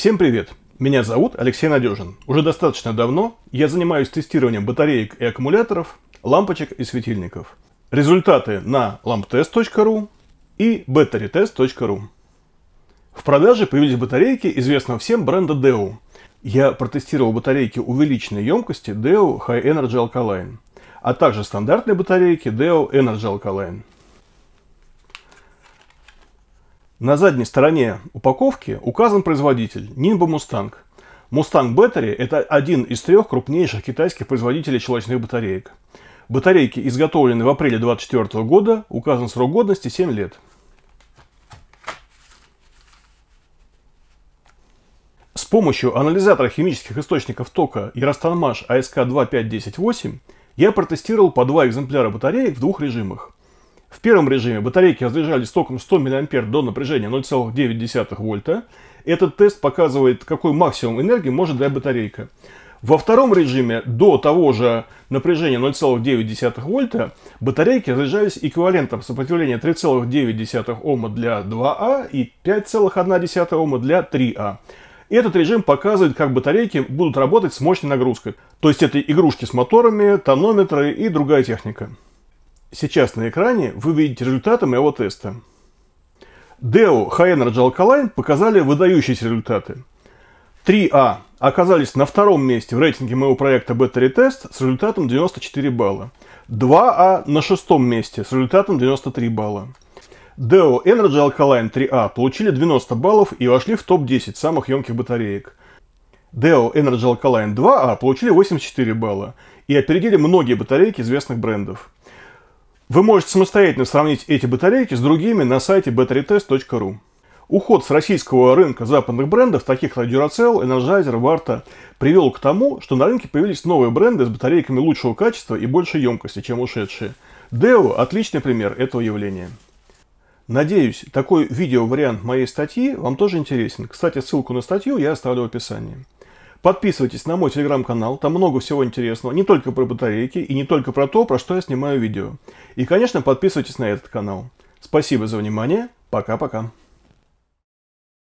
Всем привет! Меня зовут Алексей Надежин. Уже достаточно давно я занимаюсь тестированием батареек и аккумуляторов, лампочек и светильников. Результаты на lamptest.ru и batterytest.ru. В продаже появились батарейки известного всем бренда DEO. Я протестировал батарейки увеличенной емкости DEO High Energy Alkaline, а также стандартные батарейки DEO Energy Alkaline. На задней стороне упаковки указан производитель Nimbo Mustang. Mustang Battery – это один из трех крупнейших китайских производителей щелочных батареек. Батарейки изготовлены в апреле 2024 года, указан срок годности 7 лет. С помощью анализатора химических источников тока Яростанмаш АСК 25108 я протестировал по два экземпляра батареек в двух режимах – в первом режиме батарейки разряжались током 100 мА до напряжения 0,9 вольта. Этот тест показывает, какой максимум энергии может дать батарейка. Во втором режиме до того же напряжения 0,9 вольта батарейки разряжались эквивалентом сопротивления 3,9 Ома для 2А а и 5,1 Ома для 3А. Этот режим показывает, как батарейки будут работать с мощной нагрузкой. То есть это игрушки с моторами, тонометры и другая техника сейчас на экране вы видите результаты моего теста. DEO High Energy Alkaline показали выдающиеся результаты. 3А оказались на втором месте в рейтинге моего проекта Battery Test с результатом 94 балла. 2А а на шестом месте с результатом 93 балла. DEO Energy Alkaline 3A а получили 90 баллов и вошли в топ-10 самых емких батареек. DEO Energy Alkaline 2A а получили 84 балла и опередили многие батарейки известных брендов. Вы можете самостоятельно сравнить эти батарейки с другими на сайте batterytest.ru. Уход с российского рынка западных брендов, таких как Duracell, Energizer, Varta, привел к тому, что на рынке появились новые бренды с батарейками лучшего качества и большей емкости, чем ушедшие. Deo – отличный пример этого явления. Надеюсь, такой видео-вариант моей статьи вам тоже интересен. Кстати, ссылку на статью я оставлю в описании. Подписывайтесь на мой телеграм-канал, там много всего интересного, не только про батарейки и не только про то, про что я снимаю видео. И, конечно, подписывайтесь на этот канал. Спасибо за внимание, пока-пока.